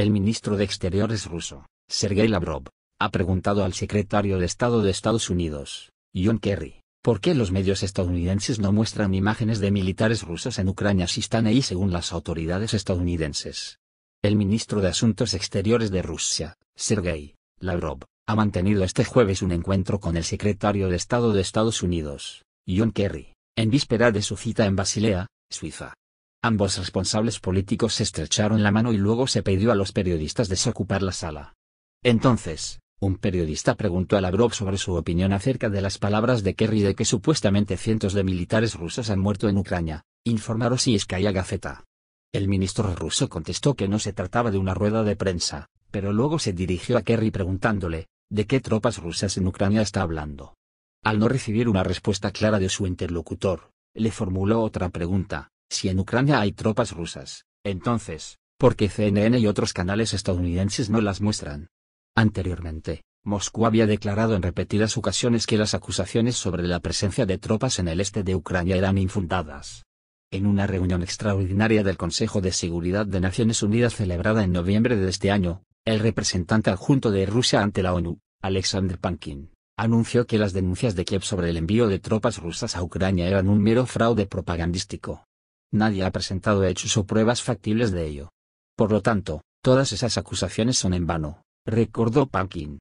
El ministro de Exteriores ruso, Sergei Lavrov, ha preguntado al secretario de Estado de Estados Unidos, John Kerry, por qué los medios estadounidenses no muestran imágenes de militares rusos en Ucrania si están ahí según las autoridades estadounidenses. El ministro de Asuntos Exteriores de Rusia, Sergei Lavrov, ha mantenido este jueves un encuentro con el secretario de Estado de Estados Unidos, John Kerry, en víspera de su cita en Basilea, Suiza. Ambos responsables políticos se estrecharon la mano y luego se pidió a los periodistas desocupar la sala. Entonces, un periodista preguntó a Lavrov sobre su opinión acerca de las palabras de Kerry de que supuestamente cientos de militares rusos han muerto en Ucrania, informaron haya gafeta. El ministro ruso contestó que no se trataba de una rueda de prensa, pero luego se dirigió a Kerry preguntándole, ¿de qué tropas rusas en Ucrania está hablando? Al no recibir una respuesta clara de su interlocutor, le formuló otra pregunta, si en Ucrania hay tropas rusas, entonces, ¿por qué CNN y otros canales estadounidenses no las muestran? Anteriormente, Moscú había declarado en repetidas ocasiones que las acusaciones sobre la presencia de tropas en el este de Ucrania eran infundadas. En una reunión extraordinaria del Consejo de Seguridad de Naciones Unidas celebrada en noviembre de este año, el representante adjunto de Rusia ante la ONU, Alexander Pankin, anunció que las denuncias de Kiev sobre el envío de tropas rusas a Ucrania eran un mero fraude propagandístico. Nadie ha presentado hechos o pruebas factibles de ello. Por lo tanto, todas esas acusaciones son en vano, recordó Pankin.